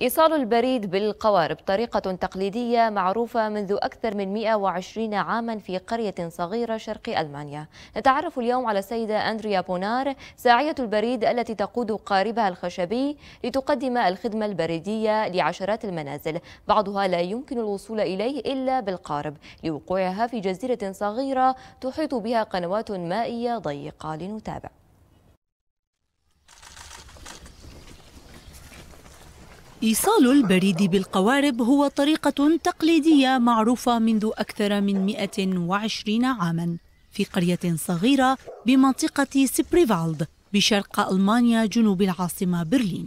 إيصال البريد بالقوارب طريقة تقليدية معروفة منذ أكثر من 120 عاما في قرية صغيرة شرق ألمانيا نتعرف اليوم على السيدة أندريا بونار ساعية البريد التي تقود قاربها الخشبي لتقدم الخدمة البريدية لعشرات المنازل بعضها لا يمكن الوصول إليه إلا بالقارب لوقوعها في جزيرة صغيرة تحيط بها قنوات مائية ضيقة لنتابع إيصال البريد بالقوارب هو طريقة تقليدية معروفة منذ أكثر من 120 عاماً في قرية صغيرة بمنطقة سبريفالد بشرق ألمانيا جنوب العاصمة برلين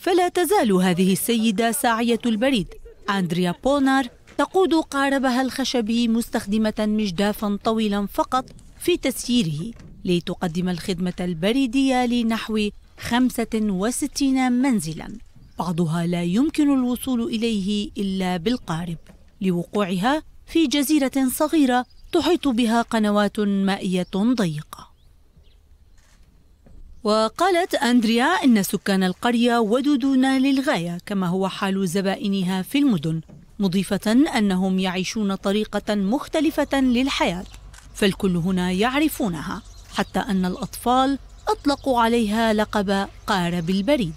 فلا تزال هذه السيدة ساعية البريد أندريا بونار تقود قاربها الخشبي مستخدمة مجدافا طويلا فقط في تسييره لتقدم الخدمة البريدية لنحو 65 منزلا بعضها لا يمكن الوصول إليه إلا بالقارب لوقوعها في جزيرة صغيرة تحيط بها قنوات مائية ضيقة وقالت أندريا إن سكان القرية ودودون للغاية كما هو حال زبائنها في المدن مضيفة أنهم يعيشون طريقة مختلفة للحياة فالكل هنا يعرفونها حتى أن الأطفال أطلقوا عليها لقب قارب البريد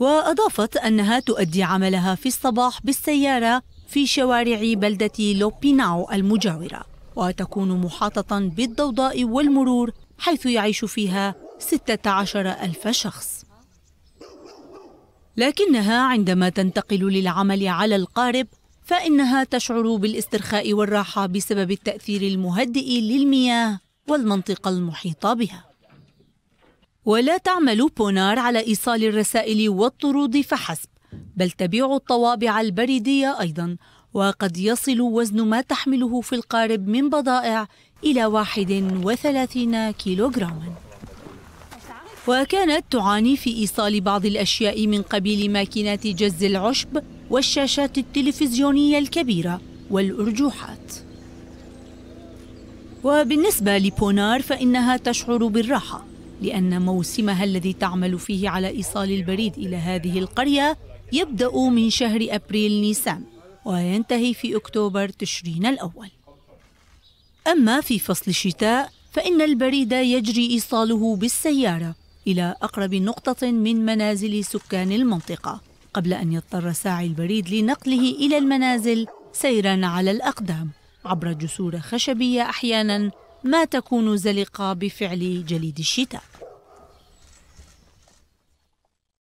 وأضافت أنها تؤدي عملها في الصباح بالسيارة في شوارع بلدة لوبيناو المجاورة وتكون محاطة بالضوضاء والمرور حيث يعيش فيها 16 ألف شخص لكنها عندما تنتقل للعمل على القارب فإنها تشعر بالاسترخاء والراحة بسبب التأثير المهدئ للمياه والمنطقة المحيطة بها ولا تعمل بونار على إيصال الرسائل والطرود فحسب بل تبيع الطوابع البريدية أيضا وقد يصل وزن ما تحمله في القارب من بضائع إلى 31 كيلوغراما وكانت تعاني في إيصال بعض الأشياء من قبيل ماكينات جز العشب والشاشات التلفزيونية الكبيرة والأرجوحات وبالنسبة لبونار فإنها تشعر بالراحة لأن موسمها الذي تعمل فيه على إيصال البريد إلى هذه القرية يبدأ من شهر أبريل نيسان وينتهي في أكتوبر تشرين الأول أما في فصل الشتاء فإن البريد يجري إيصاله بالسيارة إلى أقرب نقطة من منازل سكان المنطقة قبل أن يضطر ساعي البريد لنقله إلى المنازل سيرا على الأقدام عبر جسور خشبيه احيانا ما تكون زلقه بفعل جليد الشتاء